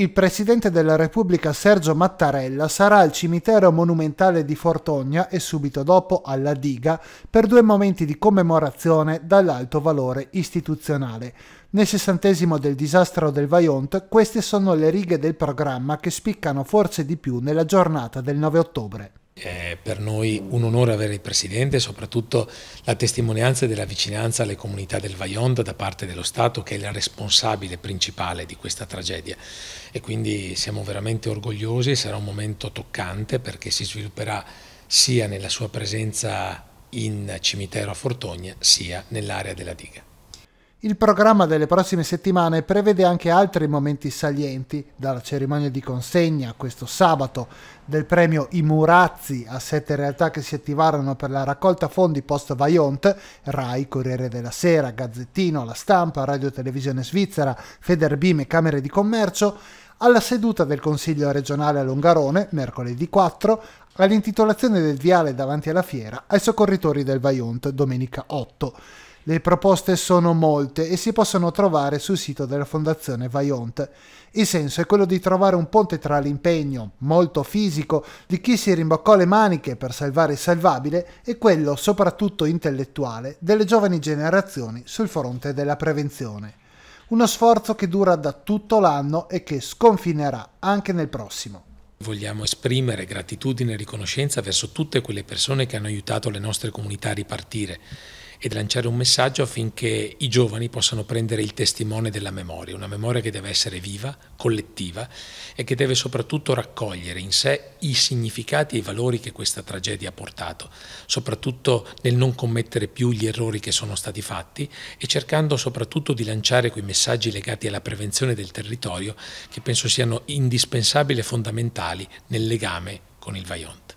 il presidente della Repubblica Sergio Mattarella sarà al cimitero monumentale di Fortogna e subito dopo alla diga per due momenti di commemorazione dall'alto valore istituzionale. Nel sessantesimo del disastro del Vajont queste sono le righe del programma che spiccano forse di più nella giornata del 9 ottobre eh, per noi un onore avere il Presidente e soprattutto la testimonianza della vicinanza alle comunità del Vaionda da parte dello Stato che è la responsabile principale di questa tragedia e quindi siamo veramente orgogliosi, sarà un momento toccante perché si svilupperà sia nella sua presenza in cimitero a Fortogna sia nell'area della diga. Il programma delle prossime settimane prevede anche altri momenti salienti, dalla cerimonia di consegna questo sabato del premio I Murazzi a sette realtà che si attivarono per la raccolta fondi post Vaiont, RAI, Corriere della Sera, Gazzettino, La Stampa, Radio Televisione Svizzera, Federbim e Camere di Commercio, alla seduta del Consiglio regionale a Longarone, mercoledì 4, all'intitolazione del viale davanti alla fiera ai soccorritori del Vaiont, domenica 8. Le proposte sono molte e si possono trovare sul sito della Fondazione Vaiont. Il senso è quello di trovare un ponte tra l'impegno, molto fisico, di chi si rimboccò le maniche per salvare il salvabile e quello, soprattutto intellettuale, delle giovani generazioni sul fronte della prevenzione. Uno sforzo che dura da tutto l'anno e che sconfinerà anche nel prossimo. Vogliamo esprimere gratitudine e riconoscenza verso tutte quelle persone che hanno aiutato le nostre comunità a ripartire ed lanciare un messaggio affinché i giovani possano prendere il testimone della memoria, una memoria che deve essere viva, collettiva e che deve soprattutto raccogliere in sé i significati e i valori che questa tragedia ha portato, soprattutto nel non commettere più gli errori che sono stati fatti e cercando soprattutto di lanciare quei messaggi legati alla prevenzione del territorio che penso siano indispensabili e fondamentali nel legame con il Vajont.